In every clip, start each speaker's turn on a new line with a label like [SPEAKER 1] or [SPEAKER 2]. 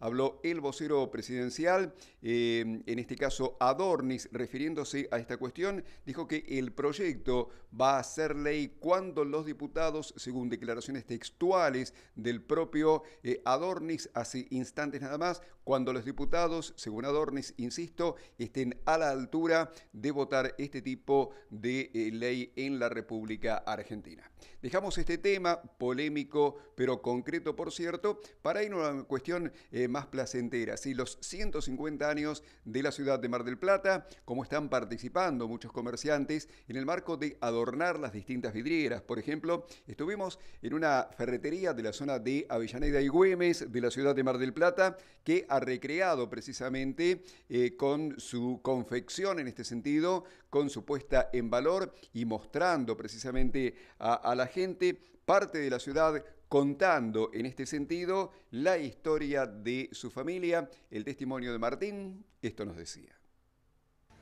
[SPEAKER 1] habló el vocero presidencial, eh, en este caso Adornis, refiriéndose a esta cuestión, dijo que el proyecto va a ser ley cuando los diputados, según declaraciones textuales del propio eh, Adornis, hace instantes nada más, cuando los diputados, según Adornis, insisto, estén a la altura de votar este tipo de eh, ley en la República Argentina. Dejamos este tema polémico, pero concreto, por cierto, para ir a una cuestión más placenteras. Y los 150 años de la ciudad de Mar del Plata, como están participando muchos comerciantes en el marco de adornar las distintas vidrieras. Por ejemplo, estuvimos en una ferretería de la zona de Avellaneda y Güemes, de la ciudad de Mar del Plata, que ha recreado precisamente eh, con su confección en este sentido, con su puesta en valor y mostrando precisamente a, a la gente parte de la ciudad contando en este sentido la historia de su familia. El testimonio de Martín, esto nos decía.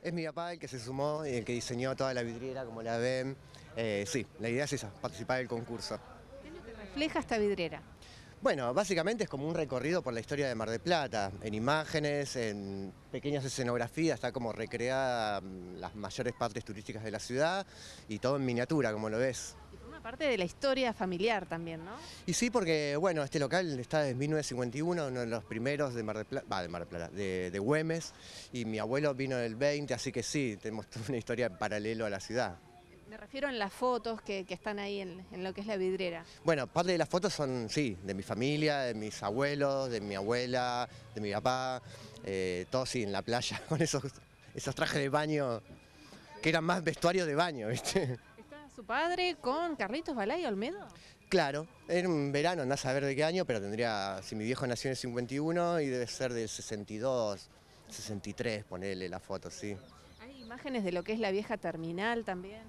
[SPEAKER 2] Es mi papá el que se sumó y el que diseñó toda la vidriera como la ven. Eh, sí, la idea es esa, participar del concurso.
[SPEAKER 3] ¿Qué lo refleja esta vidriera?
[SPEAKER 2] Bueno, básicamente es como un recorrido por la historia de Mar de Plata, en imágenes, en pequeñas escenografías, está como recreada mm, las mayores partes turísticas de la ciudad y todo en miniatura, como lo ves.
[SPEAKER 3] Aparte parte de la historia familiar también, ¿no?
[SPEAKER 2] Y sí, porque, bueno, este local está desde 1951, uno de los primeros de Mar del Plata, de Mar Plata, de, Güemes, y mi abuelo vino en el 20, así que sí, tenemos una historia en paralelo a la ciudad.
[SPEAKER 3] Me refiero a las fotos que, están ahí en, lo que es la vidrera.
[SPEAKER 2] Bueno, parte de las fotos son, sí, de mi familia, de mis abuelos, de mi abuela, de mi papá, eh, todos en la playa, con esos, esos trajes de baño, que eran más vestuario de baño, ¿viste?
[SPEAKER 3] su padre con Carlitos Balay Olmedo?
[SPEAKER 2] Claro, era un verano, no saber de qué año, pero tendría, si mi viejo nació en el 51 y debe ser del 62, 63, ponerle la foto, sí.
[SPEAKER 3] Hay imágenes de lo que es la vieja terminal también.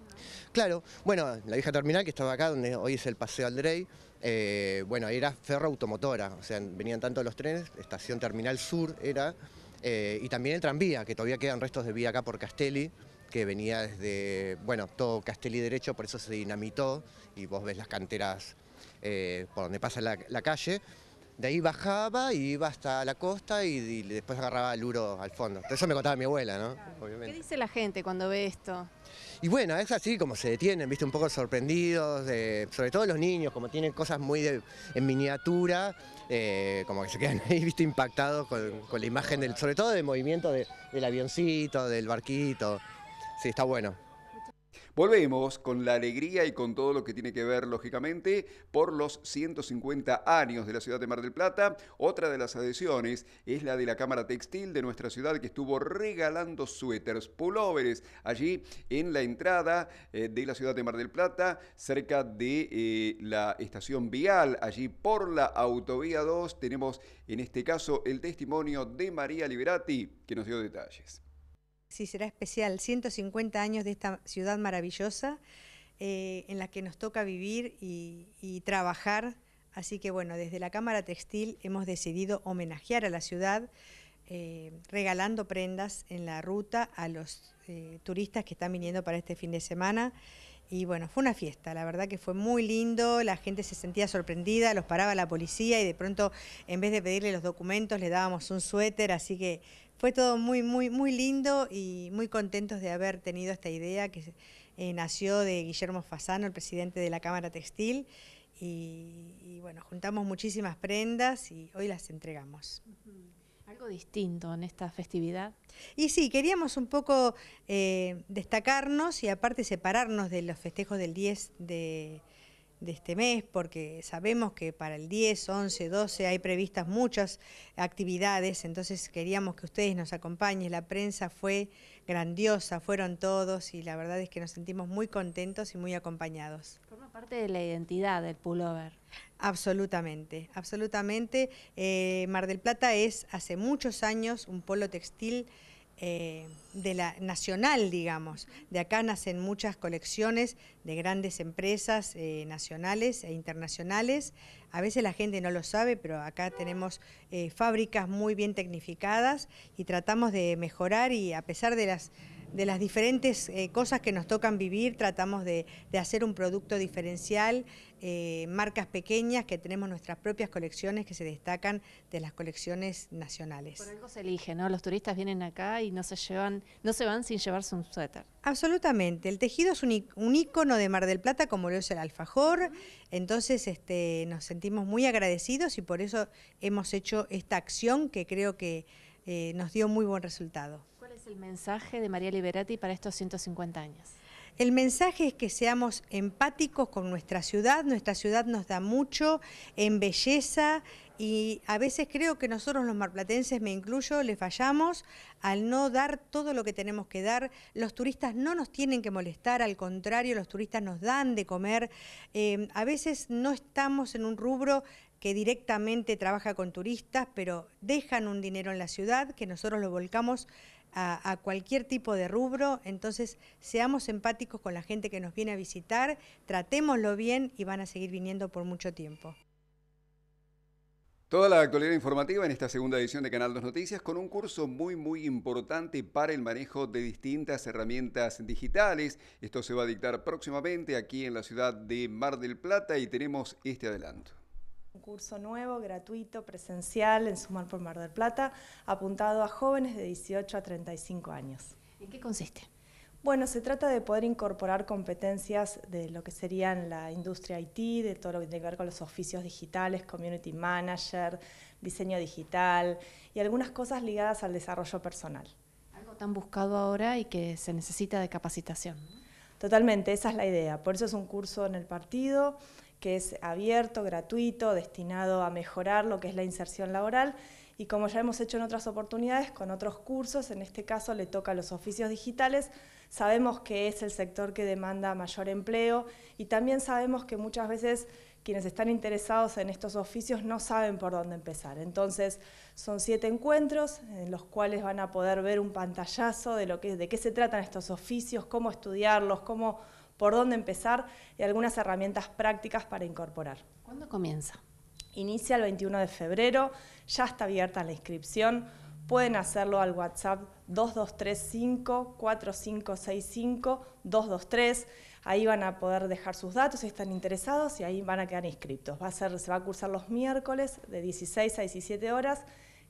[SPEAKER 2] Claro, bueno, la vieja terminal que estaba acá, donde hoy es el Paseo Aldrey, eh, bueno, era ferro automotora, o sea, venían tanto los trenes, estación terminal sur era, eh, y también el tranvía, que todavía quedan restos de vía acá por Castelli, que venía desde, bueno, todo Castel y Derecho, por eso se dinamitó y vos ves las canteras eh, por donde pasa la, calle. De ahí bajaba y iba hasta la costa y, después agarraba el uro al fondo. Eso me contaba mi abuela, ¿no? Obviamente. ¿Qué
[SPEAKER 3] dice la gente cuando ve esto?
[SPEAKER 2] Y bueno, es así como se detienen, viste, un poco sorprendidos, sobre todo los niños, como tienen cosas muy en miniatura, eh, como que se quedan ahí, viste, impactados con, la imagen, del, sobre todo del movimiento del avioncito, del barquito sí, está bueno.
[SPEAKER 1] Volvemos con la alegría y con todo lo que tiene que ver, lógicamente, por los 150 años de la ciudad de Mar del Plata. Otra de las adhesiones es la de la Cámara Textil de nuestra ciudad que estuvo regalando suéteres, pulóveres, allí en la entrada eh, de la ciudad de Mar del Plata, cerca de eh, la estación vial, allí por la autovía 2. Tenemos en este caso el testimonio de María Liberati, que nos dio detalles.
[SPEAKER 4] Sí, será especial. 150 años de esta ciudad maravillosa eh, en la que nos toca vivir y, trabajar. Así que bueno, desde la Cámara Textil hemos decidido homenajear a la ciudad eh, regalando prendas en la ruta a los eh, turistas que están viniendo para este fin de semana. Y bueno, fue una fiesta, la verdad que fue muy lindo, la gente se sentía sorprendida, los paraba la policía y de pronto en vez de pedirle los documentos le dábamos un suéter, así que fue todo muy, muy, muy lindo y muy contentos de haber tenido esta idea que eh, nació de Guillermo Fasano, el presidente de la Cámara Textil. Y, bueno, juntamos muchísimas prendas y hoy las entregamos. Algo distinto en esta festividad. Y sí, queríamos un poco eh, destacarnos y aparte separarnos de los festejos del 10 de de este mes, porque sabemos que para el 10, 11, 12 hay previstas muchas actividades, entonces queríamos que ustedes nos acompañen. La prensa fue grandiosa, fueron todos y la verdad es que nos sentimos muy contentos y muy acompañados. Forma parte de la identidad del pullover. Absolutamente, absolutamente. Eh, Mar del Plata es hace muchos años un polo textil eh, de la nacional, digamos. De acá nacen muchas colecciones de grandes empresas eh, nacionales e internacionales. A veces la gente no lo sabe, pero acá tenemos eh, fábricas muy bien tecnificadas y tratamos de mejorar y a pesar de las de las diferentes eh, cosas que nos tocan vivir, tratamos de, hacer un producto diferencial, eh, marcas pequeñas que tenemos nuestras propias colecciones que se destacan de las colecciones nacionales. Por algo se elige, ¿no? Los turistas vienen acá y no se llevan, no se van sin llevarse un suéter. Absolutamente, el tejido es un, un ícono de Mar del Plata como lo es el alfajor, entonces este, nos sentimos muy agradecidos y por eso hemos hecho esta acción que creo que eh, nos dio muy buen resultado es el mensaje de María Liberati para estos 150 años? El mensaje es que seamos empáticos con nuestra ciudad, nuestra ciudad nos da mucho en belleza y a veces creo que nosotros los marplatenses, me incluyo, les fallamos al no dar todo lo que tenemos que dar. Los turistas no nos tienen que molestar, al contrario, los turistas nos dan de comer. Eh, a veces no estamos en un rubro que directamente trabaja con turistas, pero dejan un dinero en la ciudad que nosotros lo volcamos a, cualquier tipo de rubro, entonces seamos empáticos con la gente que nos viene a visitar, tratémoslo bien y van a seguir viniendo por mucho tiempo.
[SPEAKER 1] Toda la actualidad informativa en esta segunda edición de Canal 2 Noticias con un curso muy muy importante para el manejo de distintas herramientas digitales. Esto se va a dictar próximamente aquí en la ciudad de Mar del Plata y tenemos este adelanto
[SPEAKER 5] un curso nuevo, gratuito, presencial en Sumar por Mar del Plata, apuntado a jóvenes de 18 a 35 años. ¿En qué consiste? Bueno, se trata de poder incorporar competencias de lo que serían la industria IT, de todo lo que tiene que ver con los oficios digitales, community manager, diseño digital y algunas cosas ligadas al desarrollo personal. Algo tan buscado ahora y que se necesita de capacitación. Totalmente, esa es la idea. Por eso es un curso en el partido que es abierto, gratuito, destinado a mejorar lo que es la inserción laboral y como ya hemos hecho en otras oportunidades, con otros cursos, en este caso le toca a los oficios digitales, sabemos que es el sector que demanda mayor empleo y también sabemos que muchas veces quienes están interesados en estos oficios no saben por dónde empezar. Entonces, son siete encuentros en los cuales van a poder ver un pantallazo de, lo que, de qué se tratan estos oficios, cómo estudiarlos, cómo por dónde empezar y algunas herramientas prácticas para incorporar.
[SPEAKER 3] ¿Cuándo comienza?
[SPEAKER 5] Inicia el 21 de febrero, ya está abierta la inscripción, pueden hacerlo al WhatsApp 2235-4565-223. Ahí van a poder dejar sus datos si están interesados y ahí van a quedar inscritos. Va a se va a cursar los miércoles de 16 a 17 horas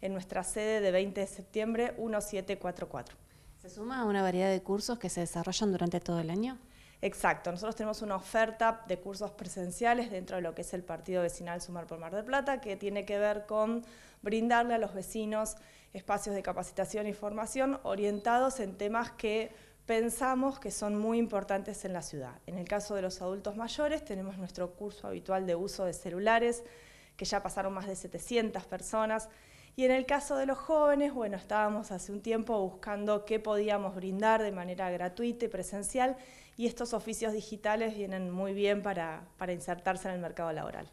[SPEAKER 5] en nuestra sede de 20 de septiembre 1744. ¿Se
[SPEAKER 3] suma a una variedad de cursos que se desarrollan durante todo el año?
[SPEAKER 5] Exacto, nosotros tenemos una oferta de cursos presenciales dentro de lo que es el Partido Vecinal Sumar por Mar del Plata, que tiene que ver con brindarle a los vecinos espacios de capacitación y formación orientados en temas que pensamos que son muy importantes en la ciudad. En el caso de los adultos mayores tenemos nuestro curso habitual de uso de celulares, que ya pasaron más de 700 personas, y en el caso de los jóvenes, bueno, estábamos hace un tiempo buscando qué podíamos brindar de manera gratuita y presencial y estos oficios digitales vienen muy bien para, insertarse en el mercado laboral.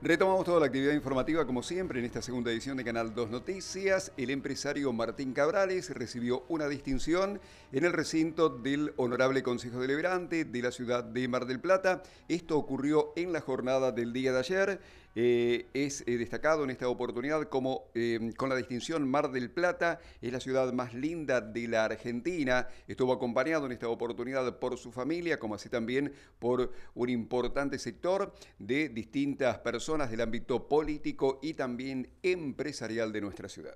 [SPEAKER 1] Retomamos toda la actividad informativa como siempre en esta segunda edición de Canal 2 Noticias. El empresario Martín Cabrales recibió una distinción en el recinto del Honorable Consejo Deliberante de la ciudad de Mar del Plata. Esto ocurrió en la jornada del día de ayer. Eh, es eh, destacado en esta oportunidad como eh, con la distinción Mar del Plata es la ciudad más linda de la Argentina. Estuvo acompañado en esta oportunidad por su familia, como así también por un importante sector de distintas personas del ámbito político y también empresarial de nuestra ciudad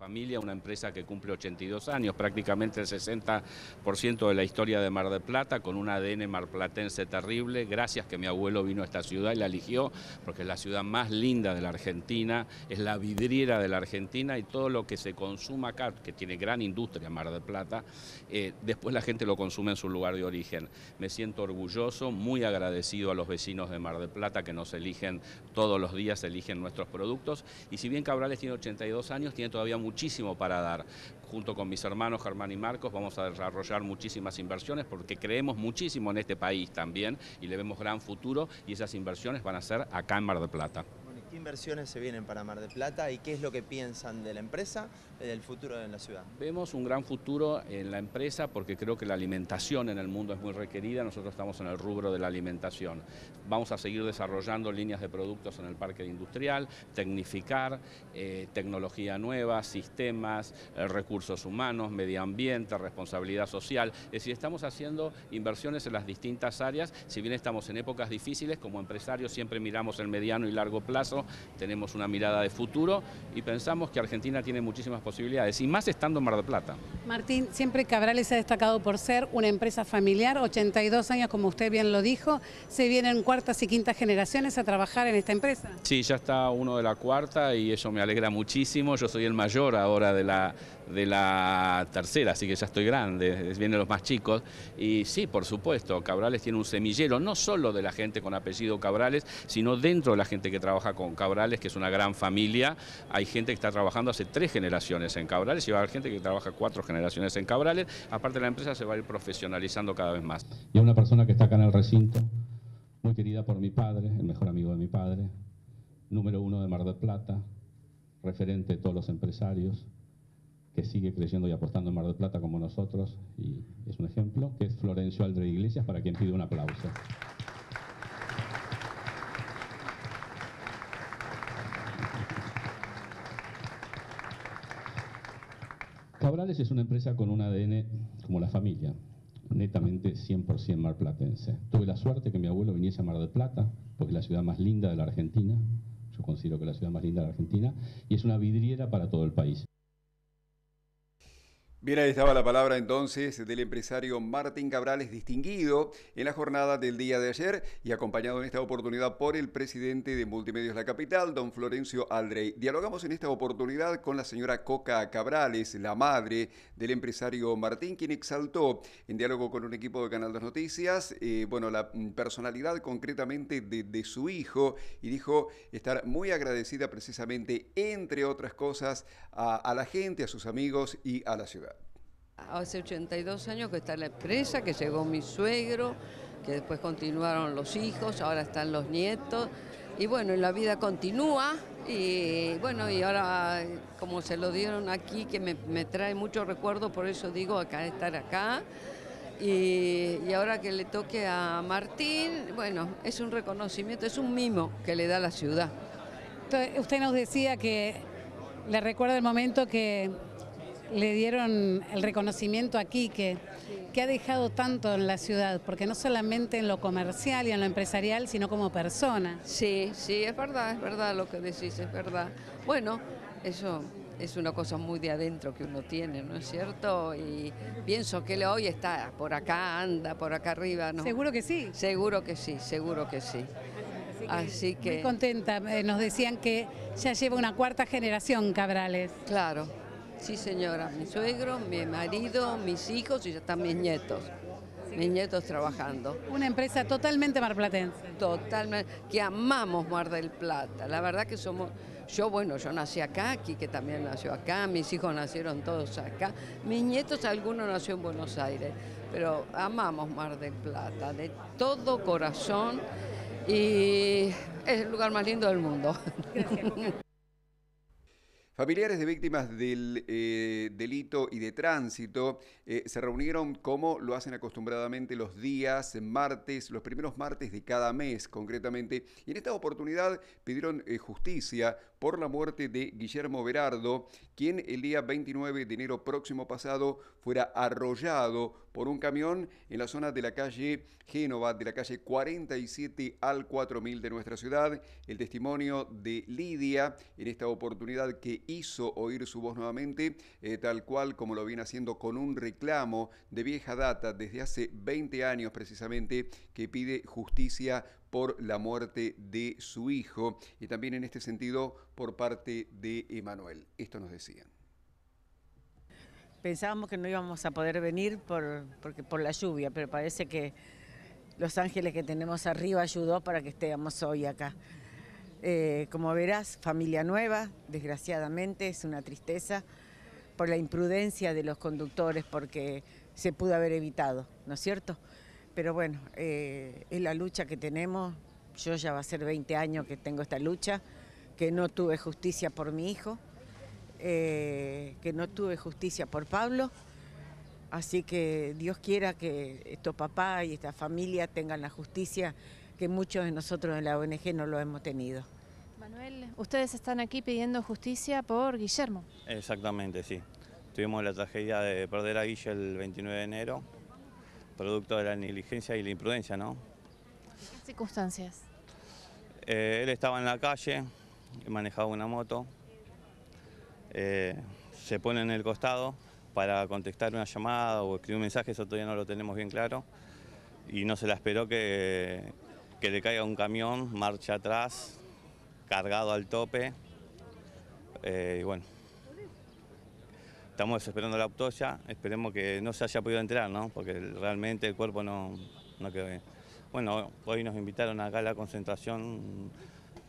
[SPEAKER 6] familia, una empresa que cumple 82 años, prácticamente el 60% de la historia de Mar del Plata, con un ADN marplatense terrible. Gracias que mi abuelo vino a esta ciudad y la eligió, porque es la ciudad más linda de la Argentina, es la vidriera de la Argentina y todo lo que se consuma acá, que tiene gran industria Mar del Plata, eh, después la gente lo consume en su lugar de origen. Me siento orgulloso, muy agradecido a los vecinos de Mar del Plata que nos eligen todos los días, eligen nuestros productos. Y si bien Cabrales tiene 82 años, tiene todavía muy muchísimo para dar. Junto con mis hermanos Germán y Marcos vamos a desarrollar muchísimas inversiones porque creemos muchísimo en este país también y le vemos gran futuro y esas inversiones van a ser acá en Mar del Plata.
[SPEAKER 2] ¿Qué inversiones se vienen para Mar del Plata y qué es lo que piensan de la empresa el futuro en la ciudad. Vemos un gran
[SPEAKER 6] futuro en la empresa porque creo que la alimentación en el mundo es muy requerida, nosotros estamos en el rubro de la alimentación. Vamos a seguir desarrollando líneas de productos en el parque industrial, tecnificar, eh, tecnología nueva, sistemas, eh, recursos humanos, medio ambiente, responsabilidad social. Es decir, estamos haciendo inversiones en las distintas áreas, si bien estamos en épocas difíciles, como empresarios siempre miramos el mediano y largo plazo, tenemos una mirada de futuro y pensamos que Argentina tiene muchísimas posibilidades posibilidades, y más estando en Mar del Plata.
[SPEAKER 7] Martín, siempre Cabrales se ha destacado por ser una empresa familiar, 82 años, como usted bien lo dijo, se vienen cuartas y quintas generaciones a trabajar en esta empresa.
[SPEAKER 6] Sí, ya está uno de la cuarta y eso me alegra muchísimo, yo soy el mayor ahora de la, de la tercera, así que ya estoy grande, vienen los más chicos. Y sí, por supuesto, Cabrales tiene un semillero, no solo de la gente con apellido Cabrales, sino dentro de la gente que trabaja con Cabrales, que es una gran familia. Hay gente que está trabajando hace tres generaciones en Cabrales y va a haber gente que trabaja cuatro generaciones en Cabrales. Aparte, la empresa se va a ir profesionalizando cada vez más. Y una persona que está acá en el recinto, muy querida por mi padre, el mejor amigo de mi padre, número uno de Mar del Plata, referente de todos los empresarios, que sigue creciendo y apostando en Mar del Plata como nosotros, y es un ejemplo, que es Florencio Aldre Iglesias, para quien pido un aplauso. Cabrales es una empresa con un ADN como la familia, netamente 100% marplatense. Tuve la suerte que mi abuelo viniese a Mar del Plata, porque es la ciudad más linda de la Argentina, yo considero que es la ciudad más linda de la Argentina, y es una vidriera para todo el país.
[SPEAKER 1] Bien, ahí estaba la palabra entonces del empresario Martín Cabrales, distinguido en la jornada del día de ayer y acompañado en esta oportunidad por el presidente de Multimedios La Capital, don Florencio Aldrey. Dialogamos en esta oportunidad con la señora Coca Cabrales, la madre del empresario Martín, quien exaltó en diálogo con un equipo de Canal 2 Noticias, eh, bueno, la personalidad concretamente de, su hijo y dijo estar muy agradecida precisamente, entre otras cosas, a la gente, a sus amigos y a la ciudad
[SPEAKER 7] hace 82 años que está la empresa, que llegó mi suegro, que después continuaron los hijos, ahora están los nietos. Y bueno, la vida continúa y bueno, y ahora como se lo dieron aquí, que me, trae mucho recuerdo, por eso digo acá estar acá. Y, y, ahora que le toque a Martín, bueno, es un reconocimiento, es un mimo que le da la ciudad. Usted nos decía que le recuerda el momento que le dieron el reconocimiento a Quique, que ha dejado tanto en la ciudad, porque no solamente en lo comercial y en lo empresarial, sino como persona. Sí, sí, es verdad, es verdad lo que decís, es verdad. Bueno, eso es una cosa muy de adentro que uno tiene, ¿no es cierto? Y pienso que hoy está por acá, anda por acá arriba, ¿no? Seguro que sí. Seguro que sí, seguro que sí. Así que... Muy contenta, eh, nos decían que ya lleva una cuarta generación Cabrales. Claro, Sí, señora, mi suegro, mi marido, mis hijos y ya están mis nietos. Mis nietos trabajando. Una empresa totalmente marplatense. Totalmente, que amamos Mar del Plata. La verdad que somos, yo bueno, yo nací acá, que también nació acá, mis hijos nacieron todos acá, mis nietos, algunos nació en Buenos Aires, pero amamos Mar del Plata de todo corazón y es el lugar más lindo del mundo.
[SPEAKER 1] Familiares de víctimas del eh, delito y de tránsito eh, se reunieron como lo hacen acostumbradamente los días, martes, los primeros martes de cada mes concretamente, y en esta oportunidad pidieron eh, justicia por la muerte de Guillermo Berardo, quien el día 29 de enero próximo pasado fuera arrollado por un camión en la zona de la calle Génova, de la calle 47 al 4000 de nuestra ciudad. El testimonio de Lidia en esta oportunidad que hizo oír su voz nuevamente, eh, tal cual como lo viene haciendo con un reclamo de vieja data desde hace 20 años precisamente que pide justicia por la muerte de su hijo y también en este sentido por parte de Emanuel. Esto nos decían.
[SPEAKER 8] Pensábamos que no íbamos a poder venir por, porque, por la lluvia, pero parece que Los Ángeles que tenemos arriba ayudó para que estemos hoy acá. Eh, como verás, familia nueva, desgraciadamente, es una tristeza por la imprudencia de los conductores, porque se pudo haber evitado, ¿no es cierto? Pero bueno, eh, es la lucha que tenemos, yo ya va a ser 20 años que tengo esta lucha, que no tuve justicia por mi hijo, eh, que no tuve justicia por Pablo. Así que Dios quiera que estos papás y esta familia tengan la justicia que muchos de nosotros en la ONG no lo hemos tenido. Manuel, ustedes están
[SPEAKER 3] aquí pidiendo justicia por Guillermo.
[SPEAKER 9] Exactamente, sí. Tuvimos la tragedia de perder a Guille el 29 de enero, producto de la negligencia y la imprudencia, ¿no? ¿En
[SPEAKER 3] qué circunstancias?
[SPEAKER 9] Eh, él estaba en la calle, manejaba una moto, eh, se pone en el costado para contestar una llamada o escribir un mensaje, eso todavía no lo tenemos bien claro. Y no se la esperó que, que le caiga un camión, marcha atrás, cargado al tope. Eh, y bueno, estamos esperando la autopsia, esperemos que no se haya podido enterar, porque realmente el cuerpo no, no quedó bien. Bueno, hoy nos invitaron acá a la concentración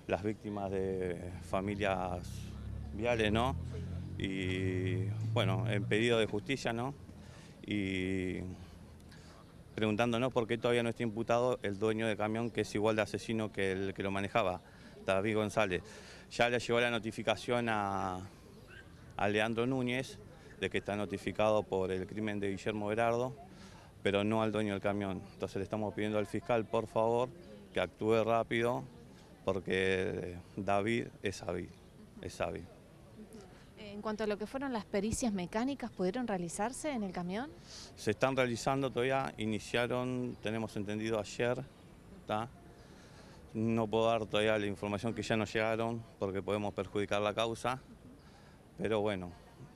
[SPEAKER 9] las víctimas de familias viales, ¿no? Y bueno, en pedido de justicia, ¿no? Y preguntándonos por qué todavía no está imputado el dueño del camión que es igual de asesino que el que lo manejaba, David González. Ya le llegó la notificación a, a Leandro Núñez de que está notificado por el crimen de Guillermo Berardo, pero no al dueño del camión. Entonces le estamos pidiendo al fiscal, por favor, que actúe rápido, porque David es David, es David.
[SPEAKER 3] En cuanto a lo que fueron las pericias mecánicas, ¿pudieron realizarse en el camión?
[SPEAKER 9] Se están realizando todavía, iniciaron, tenemos entendido ayer, ¿está? no puedo dar todavía la información que ya nos llegaron porque podemos perjudicar la causa, pero bueno,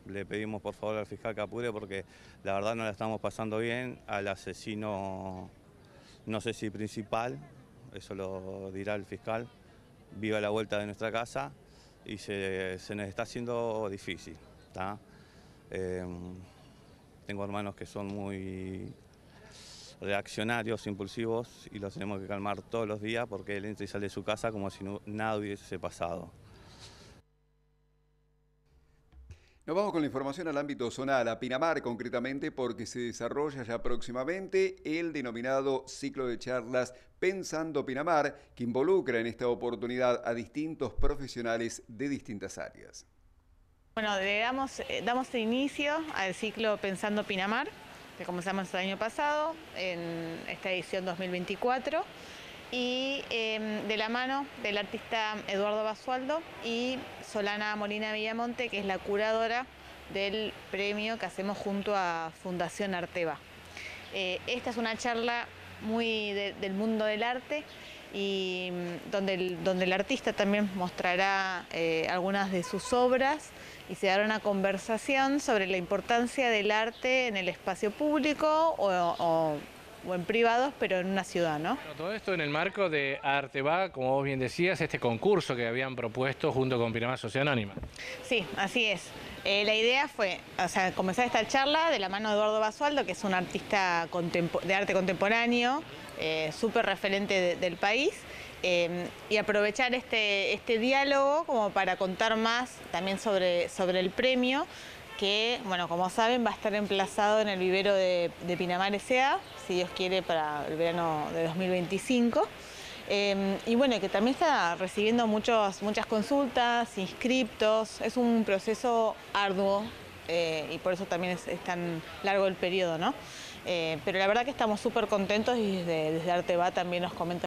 [SPEAKER 9] le pedimos por favor al fiscal que apure porque la verdad no la estamos pasando bien al asesino, no sé si principal, eso lo dirá el fiscal, viva la vuelta de nuestra casa, y se, nos está haciendo difícil. Em, tengo hermanos que son muy reaccionarios, impulsivos y los tenemos que calmar todos los días porque él entra y sale de su casa como si nada hubiese pasado.
[SPEAKER 1] Nos vamos con la información al ámbito zonal, a Pinamar concretamente, porque se desarrolla ya próximamente el denominado ciclo de charlas Pensando Pinamar, que involucra en esta oportunidad a distintos profesionales de distintas áreas.
[SPEAKER 8] Bueno, damos, eh, damos inicio al ciclo Pensando Pinamar, que comenzamos el año pasado, en esta edición 2024 y em, de la mano del artista Eduardo Basualdo y Solana Molina Villamonte, que es la curadora del premio que hacemos junto a Fundación Arteva. Eh, esta es una charla muy del mundo del arte y em, donde el, donde el artista también mostrará eh, algunas de sus obras y se dará una conversación sobre la importancia del arte en el espacio público o o en privados, pero en una ciudad, ¿no?
[SPEAKER 6] todo esto en el marco de Arteba, como vos bien decías, este concurso que habían propuesto junto con Pinamar Sociedad Anónima.
[SPEAKER 8] Sí, así es. Eh, la idea fue, o sea, comenzar esta charla de la mano de Eduardo Basualdo, que es un artista de arte contemporáneo, eh, súper referente del país, eh, y aprovechar este, este diálogo como para contar más también sobre, sobre el premio, que, bueno, como saben, va a estar emplazado en el vivero de, de Pinamar S.A., si Dios quiere, para el verano de 2025. Em, y bueno, que también está recibiendo muchas consultas, inscriptos, es un proceso arduo eh, y por eso también es, tan largo el periodo, ¿no? Eh, pero la verdad que estamos súper contentos y desde, Arteba también nos comenta